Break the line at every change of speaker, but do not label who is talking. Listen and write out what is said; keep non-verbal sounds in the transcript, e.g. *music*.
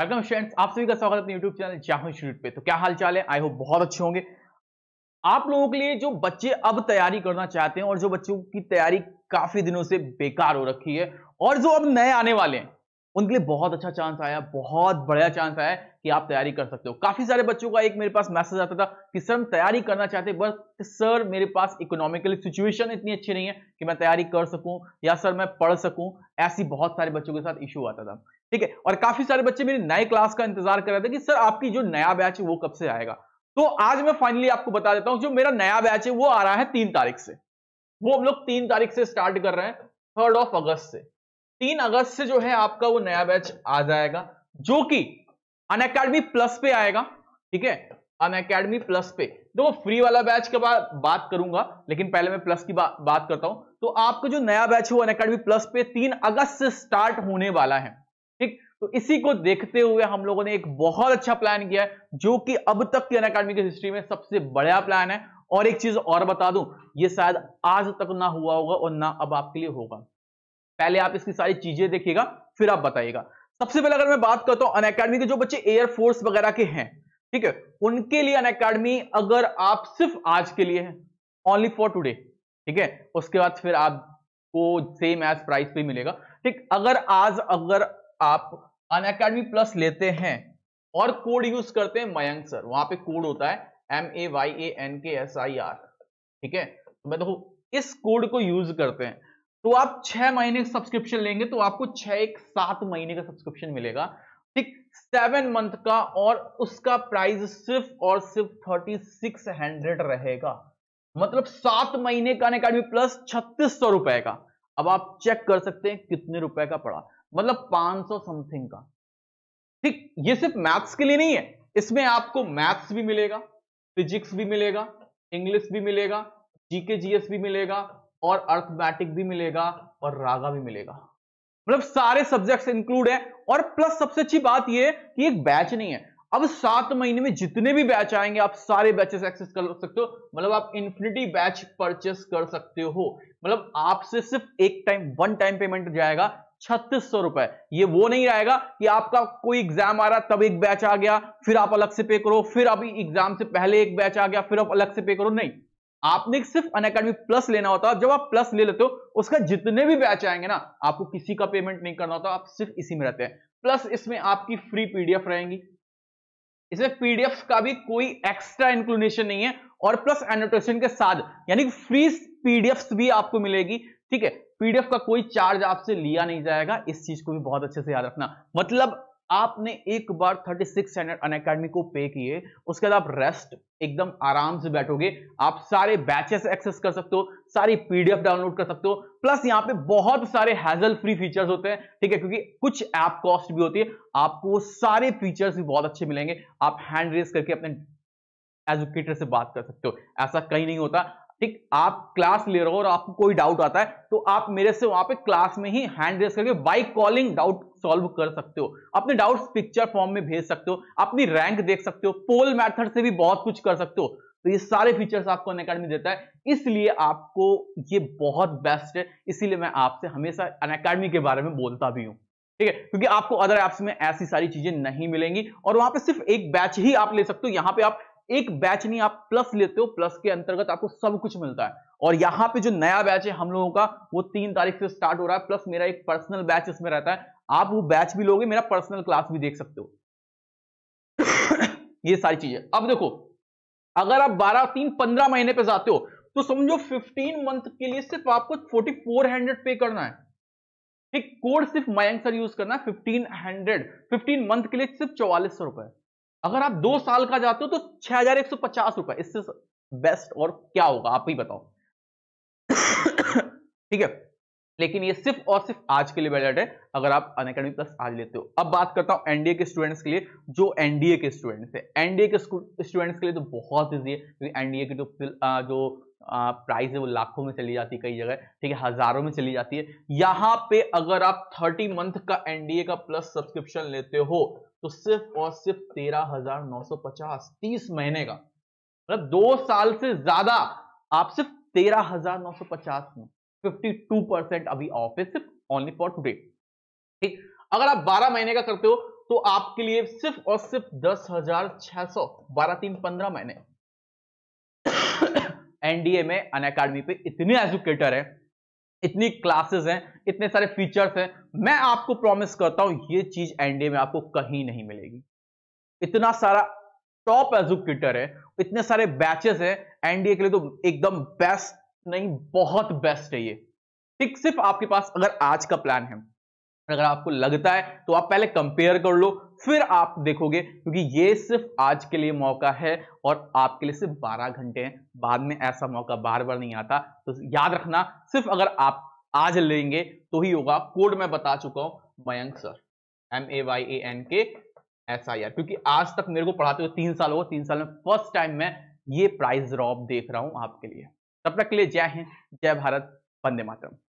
welcome students आप सभी का स्वागत है अपने यूट्यूब चैनल चाहू शूट पे तो क्या हाल चाल है आई होप बहुत अच्छे होंगे आप लोगों के लिए जो बच्चे अब तैयारी करना चाहते हैं और जो बच्चों की तैयारी काफी दिनों से बेकार हो रखी है और जो अब नए आने वाले हैं उनके लिए बहुत अच्छा चांस आया बहुत बढ़िया चांस आया कि आप तैयारी कर सकते हो काफी सारे बच्चों का एक मेरे पास मैसेज आता था कि सर हम तैयारी करना चाहते बट सर मेरे पास इकोनॉमिकली सिचुएशन इतनी अच्छी नहीं है कि मैं तैयारी कर सकूं या सर मैं पढ़ सकूं ऐसी बहुत सारे बच्चों के साथ इशू आता था ठीक है और काफी सारे बच्चे मेरे नए क्लास का इंतजार कर रहे थे कि सर आपकी जो नया बैच है वो कब से आएगा तो आज मैं फाइनली आपको बता देता हूं जो मेरा नया बैच है वो आ रहा है तीन तारीख से वो हम लोग तीन तारीख से स्टार्ट कर रहे हैं थर्ड ऑफ अगस्त से तीन अगस्त से जो है आपका वो नया बैच आ जाएगा जो कि अन अकेडमी प्लस पे आएगा ठीक है अन अकेडमी प्लस पे देखो फ्री वाला बैच के बाद बात करूंगा लेकिन पहले मैं प्लस की बा, बात करता हूं तो आपका जो नया बैच है वो अन अकेडमी प्लस पे तीन अगस्त से स्टार्ट होने वाला है तो इसी को देखते हुए हम लोगों ने एक बहुत अच्छा प्लान किया है जो कि अब तक की अन अकेडमी की हिस्ट्री में सबसे बड़ा प्लान है और एक चीज और बता दूं ये शायद आज तक ना हुआ होगा और ना अब आपके लिए होगा पहले आप इसकी सारी चीजें देखिएगा फिर आप बताइएगा सबसे पहले अगर मैं बात करता हूं अन अकेडमी के जो बच्चे एयरफोर्स वगैरह के हैं ठीक है उनके लिए अन अकेडमी अगर आप सिर्फ आज के लिए है ओनली फॉर टूडे ठीक है उसके बाद फिर आपको सेम एज प्राइस पे मिलेगा ठीक अगर आज अगर आप अन अकेडमी प्लस लेते हैं और कोड यूज करते हैं मयंक सर वहां पे कोड होता है M A Y A N K S I R ठीक है तो मैं देखो इस कोड को यूज करते हैं तो आप छह महीने का सब्सक्रिप्शन लेंगे तो आपको छह एक सात महीने का सब्सक्रिप्शन मिलेगा ठीक सेवन मंथ का और उसका प्राइस सिर्फ और सिर्फ थर्टी सिक्स हंड्रेड रहेगा मतलब सात महीने का अकेडमी प्लस छत्तीस सौ रुपए का अब आप चेक कर सकते हैं कितने रुपए का पड़ा मतलब 500 समथिंग का ठीक ये सिर्फ मैथ्स के लिए नहीं है इसमें आपको मैथ्स भी मिलेगा फिजिक्स भी मिलेगा इंग्लिश भी मिलेगा जीके जीएस भी मिलेगा और अर्थमैटिक भी मिलेगा और रागा भी मिलेगा मतलब सारे सब्जेक्ट्स इंक्लूड है और प्लस सबसे अच्छी बात यह कि एक बैच नहीं है अब सात महीने में जितने भी बैच आएंगे आप सारे बैचेस एक्सेस कर सकते हो मतलब आप इंफिनिटी बैच परचेस कर सकते हो मतलब आपसे सिर्फ एक टाइम वन टाइम पेमेंट जाएगा छत्तीस सौ रुपए ये वो नहीं रहेगा कि आपका कोई एग्जाम आ रहा तब एक बैच आ गया फिर आप अलग से पे करो फिर अभी एग्जाम से पहले एक बैच आ गया फिर आप अलग से पे करो नहीं आपने सिर्फ अन अकेडमी प्लस लेना होता है जब आप प्लस ले लेते हो उसका जितने भी बैच आएंगे ना आपको किसी का पेमेंट नहीं करना होता आप सिर्फ इसी में रहते हैं प्लस इसमें आपकी फ्री पीडीएफ रहेंगी इसमें पीडीएफ का भी कोई एक्स्ट्रा इंक्लूडेशन नहीं है और प्लस एनोटेशन के साथ यानी फ्री पीडीएफ भी आपको मिलेगी ठीक है पीडीएफ का कोई चार्ज आपसे लिया नहीं जाएगा इस चीज को भी बहुत अच्छे से याद रखना मतलब आपने एक बार 36 सिक्स स्टैंडर्ड को पे किए उसके बाद आप रेस्ट एकदम आराम से बैठोगे आप सारे बैचेस एक्सेस कर सकते हो सारी पीडीएफ डाउनलोड कर सकते हो प्लस यहाँ पे बहुत सारे हैजल फ्री फीचर्स होते हैं ठीक है क्योंकि कुछ ऐप कॉस्ट भी होती है आपको सारे फीचर्स भी बहुत अच्छे मिलेंगे आप हैंड रेस करके अपने एजुकेटर से बात कर सकते हो ऐसा कहीं नहीं होता ठीक आप क्लास ले रहे हो और आपको कोई डाउट आता है तो आप मेरे से वहां पे क्लास में ही हैंड रेस करके बाई कॉलिंग डाउट सॉल्व कर सकते हो अपने डाउट्स पिक्चर फॉर्म में भेज सकते हो अपनी रैंक देख सकते हो पोल मैथड से भी बहुत कुछ कर सकते हो तो ये सारे फीचर्स आपको अनकेडमी देता है इसलिए आपको ये बहुत बेस्ट है इसीलिए मैं आपसे हमेशा अन अकेडमी के बारे में बोलता भी हूं ठीक है क्योंकि आपको अदर ऐप्स में ऐसी सारी चीजें नहीं मिलेंगी और वहां पे सिर्फ एक बैच ही आप ले सकते हो यहां पे आप एक बैच नहीं आप प्लस लेते हो प्लस के अंतर्गत आपको सब कुछ मिलता है और यहां पे जो नया बैच है हम लोगों का वो तीन तारीख से स्टार्ट हो रहा है प्लस मेरा एक पर्सनल बैच इसमें रहता है आप वो बैच भी लोगे मेरा पर्सनल क्लास भी देख सकते हो *coughs* ये सारी चीजें अब देखो अगर आप बारह तीन पंद्रह महीने पे जाते हो तो समझो फिफ्टीन मंथ के लिए सिर्फ आपको फोर्टी पे करना है एक कोड सिर्फ मयंक सर यूज करना है हंड्रेड फिफ्टीन मंथ के लिए सिर्फ चौवालीस सौ रुपए अगर आप दो साल का जाते हो तो छह हजार एक सौ पचास रुपए इससे बेस्ट और क्या होगा आप ही बताओ ठीक है लेकिन ये सिर्फ और सिर्फ आज के लिए बेटर है अगर आप अनकेडमी प्लस आज लेते हो अब बात करता हूं एनडीए के स्टूडेंट्स के लिए जो एनडीए के स्टूडेंट्स है एनडीए के स्टूडेंट्स के लिए तो बहुत ईजी है क्योंकि एनडीए की जो जो प्राइस है वो लाखों में चली जाती है कई जगह ठीक है हजारों में चली जाती है यहां पे अगर आप थर्टी मंथ का एनडीए का प्लस सब्सक्रिप्शन लेते हो तो सिर्फ और सिर्फ तेरह हजार नौ सौ पचास तीस महीने का मतलब दो साल से ज्यादा आप सिर्फ तेरह हजार नौ सौ पचास में फिफ्टी टू परसेंट अभी ऑफ है सिर्फ ओनली फॉर टूडे ठीक अगर आप बारह महीने का करते हो तो आपके लिए सिर्फ और सिर्फ दस हजार छह सौ बारह तीन पंद्रह महीने *coughs* एनडीए में अन अकाडमी पे इतने एजुकेटर है इतनी क्लासेस हैं इतने सारे फीचर्स हैं मैं आपको प्रॉमिस करता हूं ये चीज एनडीए में आपको कहीं नहीं मिलेगी इतना सारा टॉप एजुकेटर है इतने सारे बैचेस हैं एनडीए के लिए तो एकदम बेस्ट नहीं बहुत बेस्ट है ये ठीक सिर्फ आपके पास अगर आज का प्लान है अगर आपको लगता है तो आप पहले कंपेयर कर लो फिर आप देखोगे क्योंकि ये सिर्फ आज के लिए मौका है और आपके लिए सिर्फ 12 घंटे हैं बाद में ऐसा मौका बार बार नहीं आता तो याद रखना सिर्फ अगर आप आज लेंगे तो ही होगा कोड मैं बता चुका हूं Mayank sir M A Y A N K S I R क्योंकि आज तक मेरे को पढ़ाते हुए तीन साल हो तीन साल में फर्स्ट टाइम मैं ये प्राइस ड्रॉप देख रहा हूं आपके लिए तब तक के लिए जय हिंद जय भारत वंदे मातरम